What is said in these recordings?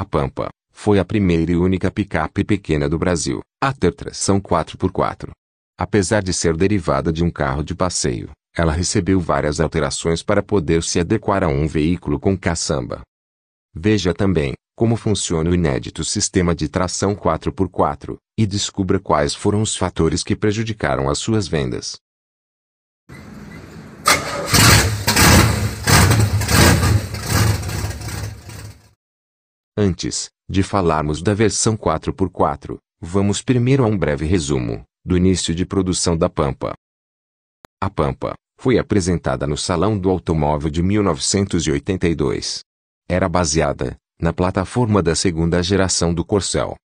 A Pampa foi a primeira e única picape pequena do Brasil a ter tração 4x4. Apesar de ser derivada de um carro de passeio, ela recebeu várias alterações para poder se adequar a um veículo com caçamba. Veja também como funciona o inédito sistema de tração 4x4 e descubra quais foram os fatores que prejudicaram as suas vendas. Antes de falarmos da versão 4x4, vamos primeiro a um breve resumo do início de produção da Pampa. A Pampa foi apresentada no Salão do Automóvel de 1982. Era baseada na plataforma da segunda geração do Corcel.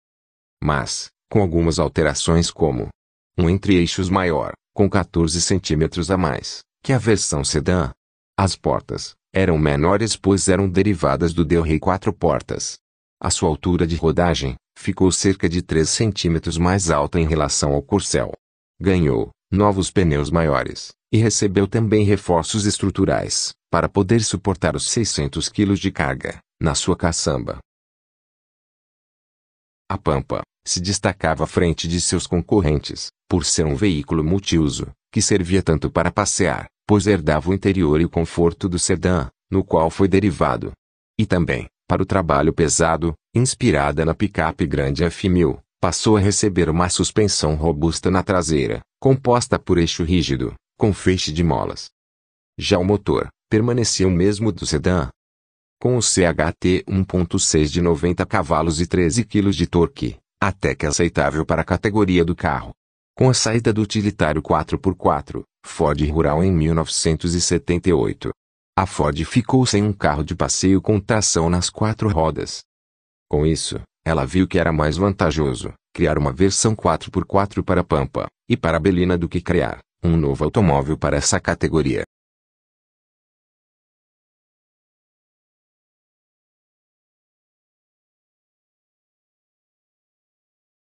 Mas, com algumas alterações como um entre-eixos maior, com 14 centímetros a mais, que a versão sedã. As portas eram menores pois eram derivadas do Del Rey 4 portas, a sua altura de rodagem ficou cerca de 3 centímetros mais alta em relação ao Corcel. Ganhou novos pneus maiores e recebeu também reforços estruturais para poder suportar os 600 kg de carga na sua caçamba. A Pampa se destacava à frente de seus concorrentes por ser um veículo multiuso que servia tanto para passear, pois herdava o interior e o conforto do sedã, no qual foi derivado, e também para o trabalho pesado, inspirada na picape grande F1000, passou a receber uma suspensão robusta na traseira, composta por eixo rígido, com feixe de molas. Já o motor, permanecia o mesmo do sedã. Com o CHT 1.6 de 90 cavalos e 13 kg de torque, até que aceitável para a categoria do carro. Com a saída do utilitário 4x4, Ford Rural em 1978, a Ford ficou sem um carro de passeio com tração nas quatro rodas. Com isso, ela viu que era mais vantajoso criar uma versão 4x4 para a Pampa e para a Belina do que criar um novo automóvel para essa categoria.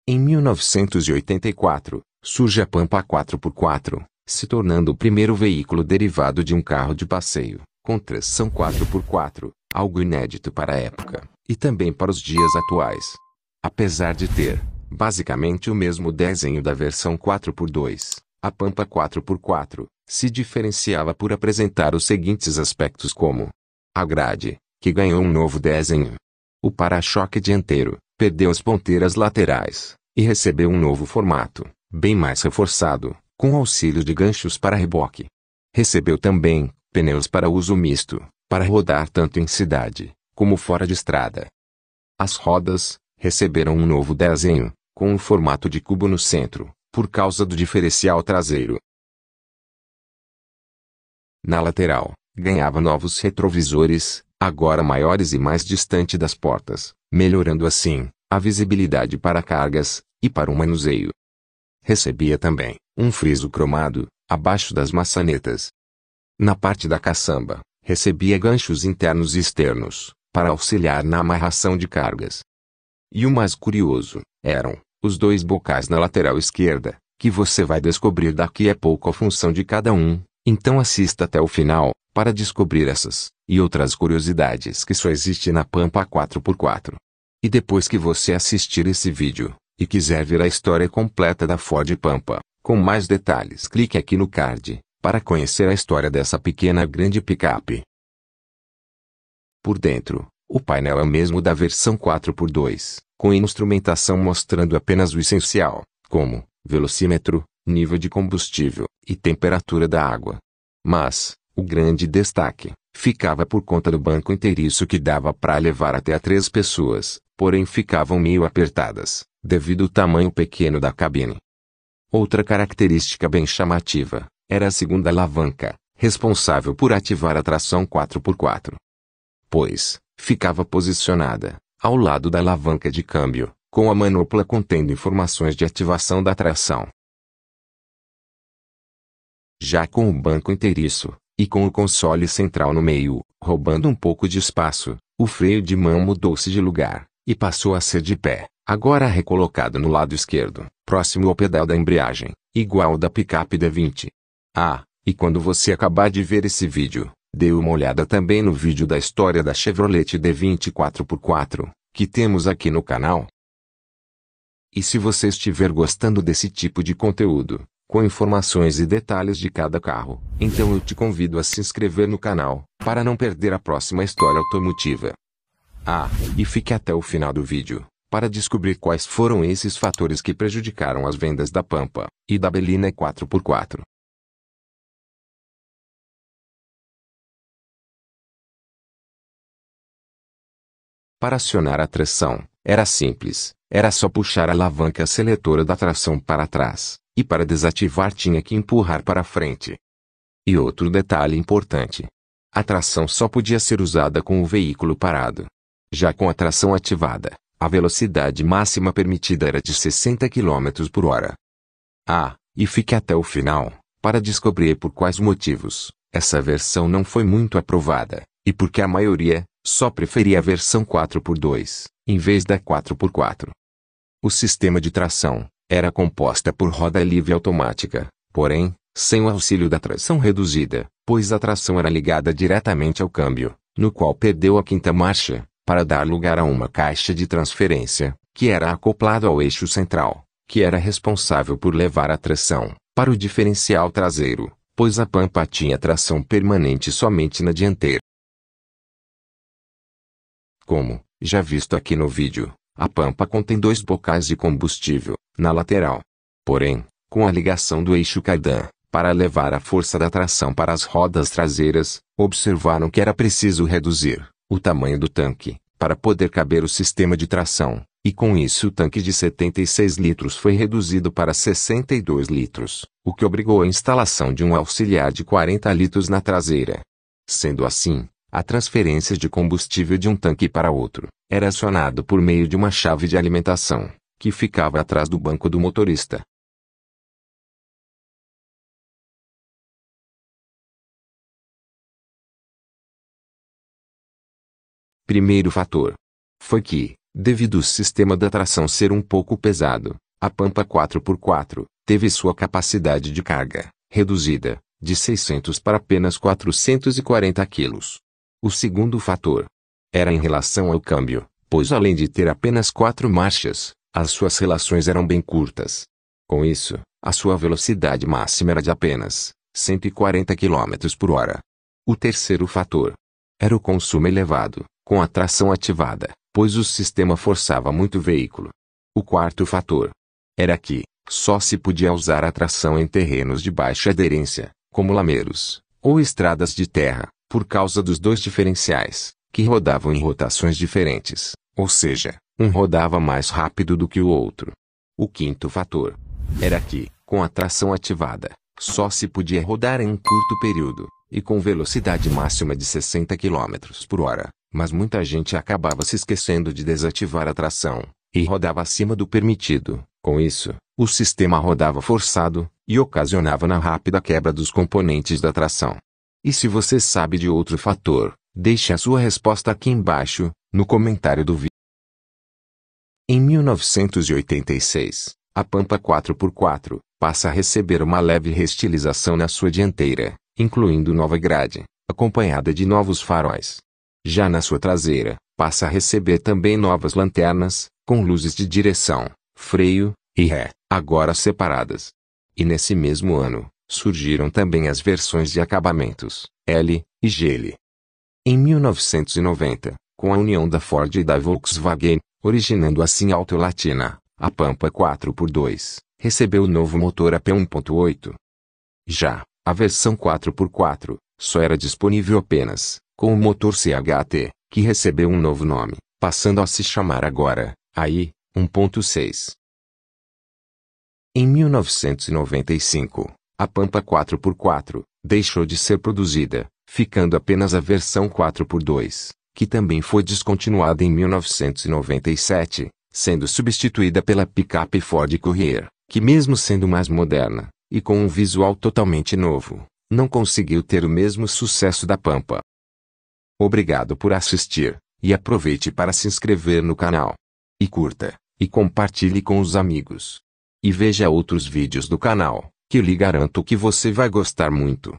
Em 1984, surge a Pampa 4x4, se tornando o primeiro veículo derivado de um carro de passeio, com tração 4x4, algo inédito para a época, e também para os dias atuais. Apesar de ter, basicamente o mesmo desenho da versão 4x2, a Pampa 4x4 se diferenciava por apresentar os seguintes aspectos como a grade, que ganhou um novo desenho, o para-choque dianteiro, perdeu as ponteiras laterais e recebeu um novo formato, bem mais reforçado, com auxílio de ganchos para reboque. Recebeu também pneus para uso misto, para rodar tanto em cidade como fora de estrada. As rodas receberam um novo desenho, com um formato de cubo no centro, por causa do diferencial traseiro. Na lateral, ganhava novos retrovisores, agora maiores e mais distante das portas, melhorando assim a visibilidade para cargas e para o manuseio recebia também um friso cromado, abaixo das maçanetas. Na parte da caçamba, recebia ganchos internos e externos, para auxiliar na amarração de cargas. E o mais curioso, eram, os dois bocais na lateral esquerda, que você vai descobrir daqui a pouco a função de cada um, então assista até o final, para descobrir essas, e outras curiosidades que só existe na Pampa 4x4. E depois que você assistir esse vídeo, e quiser ver a história completa da Ford Pampa, com mais detalhes clique aqui no card, para conhecer a história dessa pequena grande picape. Por dentro, o painel é o mesmo da versão 4x2, com instrumentação mostrando apenas o essencial, como velocímetro, nível de combustível e temperatura da água. Mas, o grande destaque ficava por conta do banco inteiriço que dava para levar até a três pessoas, porém ficavam meio apertadas devido ao tamanho pequeno da cabine. Outra característica bem chamativa era a segunda alavanca, responsável por ativar a tração 4x4. Pois, ficava posicionada, ao lado da alavanca de câmbio, com a manopla contendo informações de ativação da tração. Já com o banco inteiriço, e com o console central no meio, roubando um pouco de espaço, o freio de mão mudou-se de lugar, e passou a ser de pé. Agora recolocado no lado esquerdo, próximo ao pedal da embreagem, igual ao da picape D20. Ah, e quando você acabar de ver esse vídeo, dê uma olhada também no vídeo da história da Chevrolet D20 4x4, que temos aqui no canal. E se você estiver gostando desse tipo de conteúdo, com informações e detalhes de cada carro, então eu te convido a se inscrever no canal, para não perder a próxima história automotiva. Ah, e fique até o final do vídeo para descobrir quais foram esses fatores que prejudicaram as vendas da Pampa e da Belina 4x4. Para acionar a tração, era simples, era só puxar a alavanca seletora da tração para trás, e para desativar tinha que empurrar para frente. E outro detalhe importante: a tração só podia ser usada com o veículo parado. Já com a tração ativada, a velocidade máxima permitida era de 60 km por hora. Ah, e fique até o final, para descobrir por quais motivos, essa versão não foi muito aprovada, e porque a maioria, só preferia a versão 4x2, em vez da 4x4. O sistema de tração, era composta por roda livre automática, porém, sem o auxílio da tração reduzida, pois a tração era ligada diretamente ao câmbio, no qual perdeu a quinta marcha, para dar lugar a uma caixa de transferência, que era acoplado ao eixo central, que era responsável por levar a tração para o diferencial traseiro, pois a pampa tinha tração permanente somente na dianteira. Como, já visto aqui no vídeo, a pampa contém dois bocais de combustível, na lateral. Porém, com a ligação do eixo cardan, para levar a força da tração para as rodas traseiras, observaram que era preciso reduzir o tamanho do tanque, para poder caber o sistema de tração, e com isso o tanque de 76 litros foi reduzido para 62 litros, o que obrigou a instalação de um auxiliar de 40 litros na traseira. Sendo assim, a transferência de combustível de um tanque para outro era acionado por meio de uma chave de alimentação, que ficava atrás do banco do motorista. Primeiro fator foi que, devido ao sistema da tração ser um pouco pesado, a Pampa 4x4 teve sua capacidade de carga reduzida de 600 para apenas 440 kg. O segundo fator era em relação ao câmbio, pois além de ter apenas quatro marchas, as suas relações eram bem curtas. Com isso, a sua velocidade máxima era de apenas 140 km por hora. O terceiro fator era o consumo elevado, com a tração ativada, pois o sistema forçava muito o veículo. O quarto fator era que só se podia usar a tração em terrenos de baixa aderência, como lameiros ou estradas de terra, por causa dos dois diferenciais, que rodavam em rotações diferentes, ou seja, um rodava mais rápido do que o outro. O quinto fator era que, com a tração ativada, só se podia rodar em um curto período, e com velocidade máxima de 60 km por hora, mas muita gente acabava se esquecendo de desativar a tração, e rodava acima do permitido. Com isso, o sistema rodava forçado, e ocasionava na rápida quebra dos componentes da tração. E se você sabe de outro fator, deixe a sua resposta aqui embaixo, no comentário do vídeo. Em 1986, a Pampa 4x4 passa a receber uma leve restilização na sua dianteira, incluindo nova grade, acompanhada de novos faróis. Já na sua traseira, passa a receber também novas lanternas, com luzes de direção, freio e ré, agora separadas. E nesse mesmo ano, surgiram também as versões de acabamentos L e GL. Em 1990, com a união da Ford e da Volkswagen, originando assim a Auto Latina, a Pampa 4x2 recebeu o novo motor AP 1.8. Já a versão 4x4 só era disponível apenas com o motor CHT, que recebeu um novo nome, passando a se chamar agora, AI 1.6. Em 1995, a Pampa 4x4 deixou de ser produzida, ficando apenas a versão 4x2, que também foi descontinuada em 1997, sendo substituída pela picape Ford Courier, que mesmo sendo mais moderna, e com um visual totalmente novo, não conseguiu ter o mesmo sucesso da Pampa. Obrigado por assistir, e aproveite para se inscrever no canal. E curta, e compartilhe com os amigos. E veja outros vídeos do canal, que lhe garanto que você vai gostar muito.